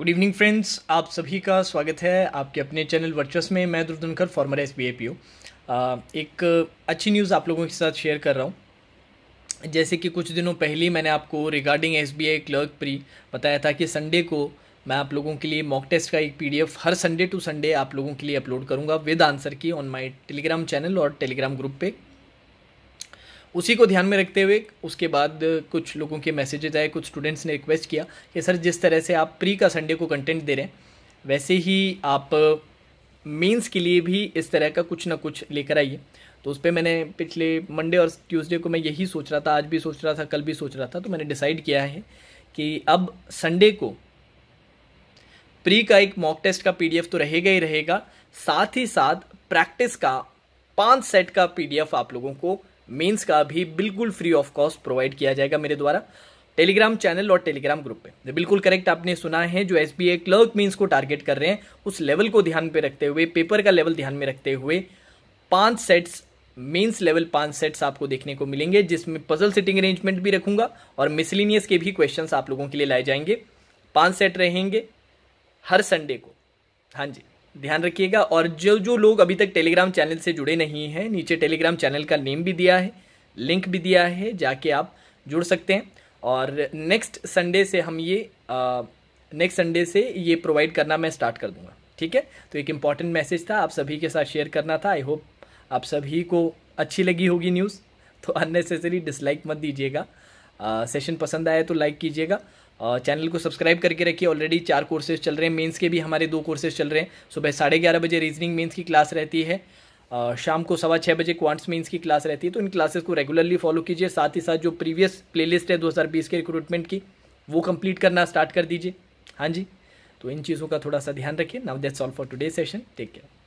good evening friends आप सभी का स्वागत है आपके अपने चैनल वर्चस में मैं दुर्धनकर former S B A P O एक अच्छी न्यूज़ आप लोगों के साथ शेयर कर रहा हूँ जैसे कि कुछ दिनों पहले मैंने आपको regarding S B I clerk pre बताया था कि संडे को मैं आप लोगों के लिए मॉक टेस्ट का एक पी हर संडे टू संडे आप लोगों के लिए अपलोड करूँगा with answer key on my Telegram channel और टेलीग्राम ग्रुप पर उसी को ध्यान में रखते हुए उसके बाद कुछ लोगों के मैसेजेज आए कुछ स्टूडेंट्स ने रिक्वेस्ट किया कि सर जिस तरह से आप प्री का संडे को कंटेंट दे रहे हैं वैसे ही आप मेंस के लिए भी इस तरह का कुछ ना कुछ लेकर आइए तो उस पर मैंने पिछले मंडे और ट्यूसडे को मैं यही सोच रहा था आज भी सोच रहा था कल भी सोच रहा था तो मैंने डिसाइड किया है कि अब संडे को प्री का एक मॉक टेस्ट का पीडीएफ तो रहेगा ही रहेगा साथ ही साथ प्रैक्टिस का पांच सेट का पीडीएफ आप लोगों को मेंस का भी बिल्कुल फ्री ऑफ कॉस्ट प्रोवाइड किया जाएगा मेरे द्वारा टेलीग्राम चैनल और टेलीग्राम ग्रुप पे बिल्कुल करेक्ट आपने सुना है जो एस बी क्लर्क मीन्स को टारगेट कर रहे हैं उस लेवल को ध्यान में रखते हुए पेपर का लेवल ध्यान में रखते हुए पांच सेट्स मेंस लेवल पांच सेट्स आपको देखने को मिलेंगे जिसमें पजल सिटिंग अरेंजमेंट भी रखूंगा और मिसलिनियस के भी क्वेश्चन आप लोगों के लिए लाए जाएंगे पांच सेट रहेंगे हर संडे को हाँ जी ध्यान रखिएगा और जो जो लोग अभी तक टेलीग्राम चैनल से जुड़े नहीं हैं नीचे टेलीग्राम चैनल का नेम भी दिया है लिंक भी दिया है जाके आप जुड़ सकते हैं और नेक्स्ट संडे से हम ये नेक्स्ट संडे से ये प्रोवाइड करना मैं स्टार्ट कर दूंगा ठीक है तो एक इम्पॉर्टेंट मैसेज था आप सभी के साथ शेयर करना था आई होप आप सभी को अच्छी लगी होगी न्यूज़ तो अननेसेसरी डिसलाइक मत दीजिएगा सेशन पसंद आया तो लाइक कीजिएगा चैनल को सब्सक्राइब करके रखिए ऑलरेडी चार कोर्सेज चल रहे हैं मेंस के भी हमारे दो कोर्सेज चल रहे हैं सुबह साढ़े ग्यारह बजे रीजनिंग मेंस की क्लास रहती है शाम को सवा छः बजे क्वांट्स मेंस की क्लास रहती है तो इन क्लासेस को रेगुलरली फॉलो कीजिए साथ ही साथ जो प्रीवियस प्ले है दो के रिक्रूटमेंट की वो कम्प्लीट करना स्टार्ट कर दीजिए हाँ जी तो इन चीज़ों का थोड़ा सा ध्यान रखिए now that's all for today session take care